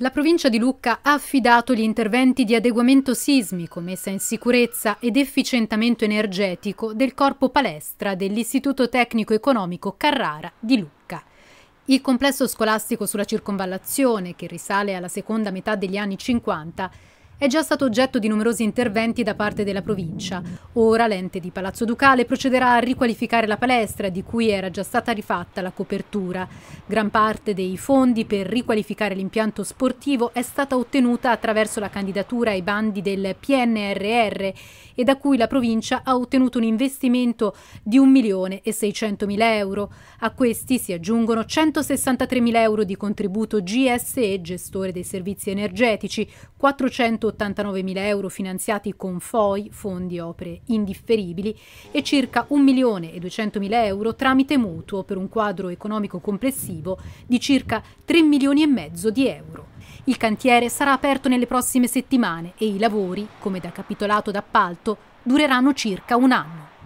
La provincia di Lucca ha affidato gli interventi di adeguamento sismico, messa in sicurezza ed efficientamento energetico del corpo palestra dell'Istituto Tecnico Economico Carrara di Lucca. Il complesso scolastico sulla circonvallazione, che risale alla seconda metà degli anni 50, è già stato oggetto di numerosi interventi da parte della provincia. Ora l'ente di Palazzo Ducale procederà a riqualificare la palestra di cui era già stata rifatta la copertura. Gran parte dei fondi per riqualificare l'impianto sportivo è stata ottenuta attraverso la candidatura ai bandi del PNRR e da cui la provincia ha ottenuto un investimento di 1.600.000 euro. A questi si aggiungono 163.000 euro di contributo GSE, gestore dei servizi energetici, 400 mila euro finanziati con FOI, fondi opere indifferibili, e circa 1 milione e 200 mila euro tramite mutuo per un quadro economico complessivo di circa 3 milioni e mezzo di euro. Il cantiere sarà aperto nelle prossime settimane e i lavori, come da capitolato d'appalto, dureranno circa un anno.